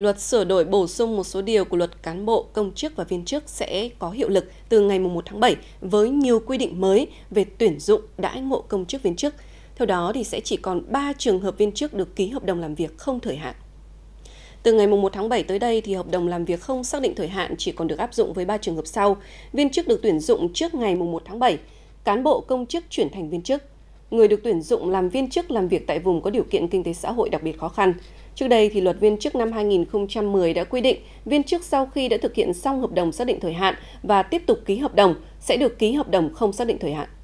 Luật sửa đổi bổ sung một số điều của luật cán bộ, công chức và viên chức sẽ có hiệu lực từ ngày 1 tháng 7 với nhiều quy định mới về tuyển dụng đãi ngộ công chức viên chức. Theo đó thì sẽ chỉ còn 3 trường hợp viên chức được ký hợp đồng làm việc không thời hạn. Từ ngày 1 tháng 7 tới đây thì hợp đồng làm việc không xác định thời hạn chỉ còn được áp dụng với 3 trường hợp sau: viên chức được tuyển dụng trước ngày 1 tháng 7, cán bộ công chức chuyển thành viên chức, người được tuyển dụng làm viên chức làm việc tại vùng có điều kiện kinh tế xã hội đặc biệt khó khăn. Trước đây thì luật viên chức năm 2010 đã quy định viên chức sau khi đã thực hiện xong hợp đồng xác định thời hạn và tiếp tục ký hợp đồng sẽ được ký hợp đồng không xác định thời hạn.